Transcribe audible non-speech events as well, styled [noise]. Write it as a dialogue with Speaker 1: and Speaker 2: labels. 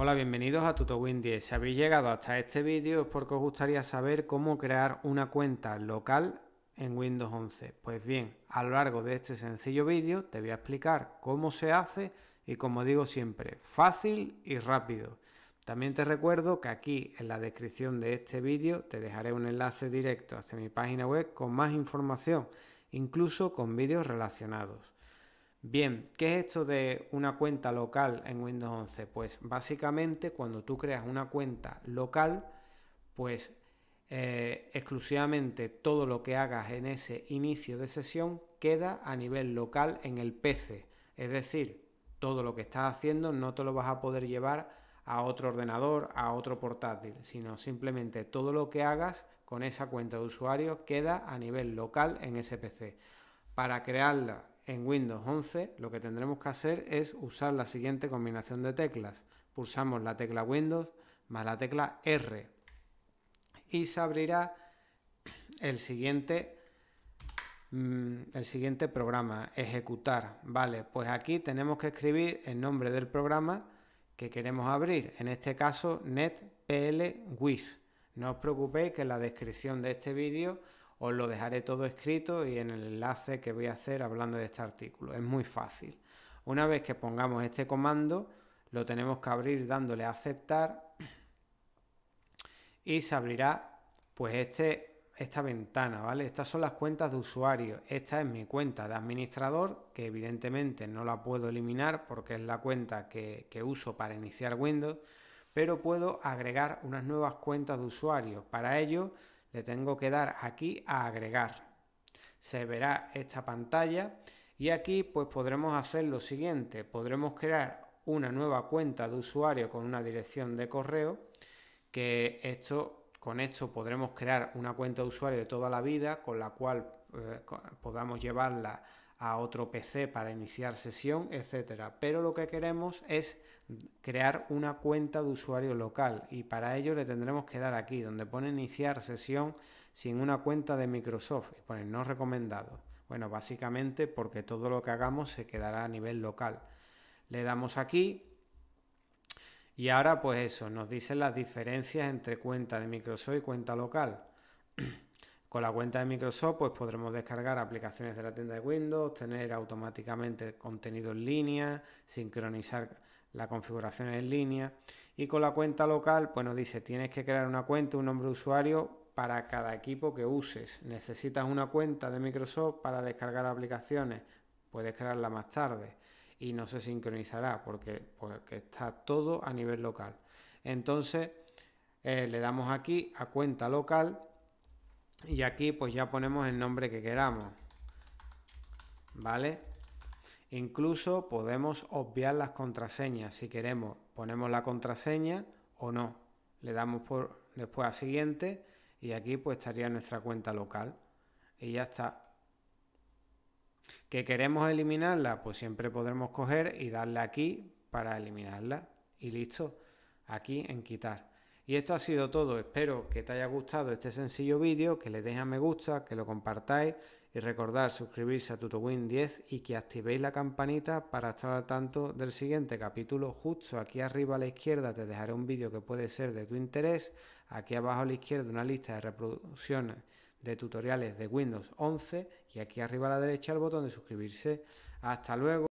Speaker 1: Hola, bienvenidos a TutoWin 10. Si habéis llegado hasta este vídeo es porque os gustaría saber cómo crear una cuenta local en Windows 11. Pues bien, a lo largo de este sencillo vídeo te voy a explicar cómo se hace y como digo siempre, fácil y rápido. También te recuerdo que aquí en la descripción de este vídeo te dejaré un enlace directo hacia mi página web con más información, incluso con vídeos relacionados. Bien, ¿qué es esto de una cuenta local en Windows 11? Pues básicamente cuando tú creas una cuenta local, pues eh, exclusivamente todo lo que hagas en ese inicio de sesión queda a nivel local en el PC. Es decir, todo lo que estás haciendo no te lo vas a poder llevar a otro ordenador, a otro portátil, sino simplemente todo lo que hagas con esa cuenta de usuario queda a nivel local en ese PC. Para crearla en Windows 11 lo que tendremos que hacer es usar la siguiente combinación de teclas. Pulsamos la tecla Windows más la tecla R y se abrirá el siguiente, mm, el siguiente programa, ejecutar. Vale, pues aquí tenemos que escribir el nombre del programa que queremos abrir, en este caso NetPLWiz. No os preocupéis que en la descripción de este vídeo os lo dejaré todo escrito y en el enlace que voy a hacer hablando de este artículo. Es muy fácil. Una vez que pongamos este comando, lo tenemos que abrir dándole a aceptar y se abrirá pues este, esta ventana, ¿vale? Estas son las cuentas de usuario. Esta es mi cuenta de administrador, que evidentemente no la puedo eliminar porque es la cuenta que, que uso para iniciar Windows, pero puedo agregar unas nuevas cuentas de usuario. Para ello le tengo que dar aquí a agregar. Se verá esta pantalla y aquí pues podremos hacer lo siguiente. Podremos crear una nueva cuenta de usuario con una dirección de correo que esto con esto podremos crear una cuenta de usuario de toda la vida con la cual eh, podamos llevarla a otro PC para iniciar sesión, etcétera. Pero lo que queremos es crear una cuenta de usuario local y para ello le tendremos que dar aquí donde pone iniciar sesión sin una cuenta de Microsoft y pone no recomendado. Bueno, básicamente porque todo lo que hagamos se quedará a nivel local. Le damos aquí y ahora pues eso, nos dicen las diferencias entre cuenta de Microsoft y cuenta local. [clears throat] Con la cuenta de Microsoft pues podremos descargar aplicaciones de la tienda de Windows, tener automáticamente contenido en línea, sincronizar la configuración en línea y con la cuenta local pues nos dice tienes que crear una cuenta, un nombre de usuario para cada equipo que uses. Necesitas una cuenta de Microsoft para descargar aplicaciones, puedes crearla más tarde y no se sincronizará porque, está todo a nivel local. Entonces eh, le damos aquí a cuenta local y aquí pues ya ponemos el nombre que queramos. ¿Vale? Incluso podemos obviar las contraseñas. Si queremos, ponemos la contraseña o no. Le damos por, después a siguiente y aquí pues estaría nuestra cuenta local. Y ya está. ¿Que queremos eliminarla? Pues siempre podremos coger y darle aquí para eliminarla. Y listo. Aquí en quitar. Y esto ha sido todo, espero que te haya gustado este sencillo vídeo, que le deis a me gusta, que lo compartáis y recordar suscribirse a TutoWin 10 y que activéis la campanita para estar al tanto del siguiente capítulo. Justo aquí arriba a la izquierda te dejaré un vídeo que puede ser de tu interés, aquí abajo a la izquierda una lista de reproducciones de tutoriales de Windows 11 y aquí arriba a la derecha el botón de suscribirse. Hasta luego.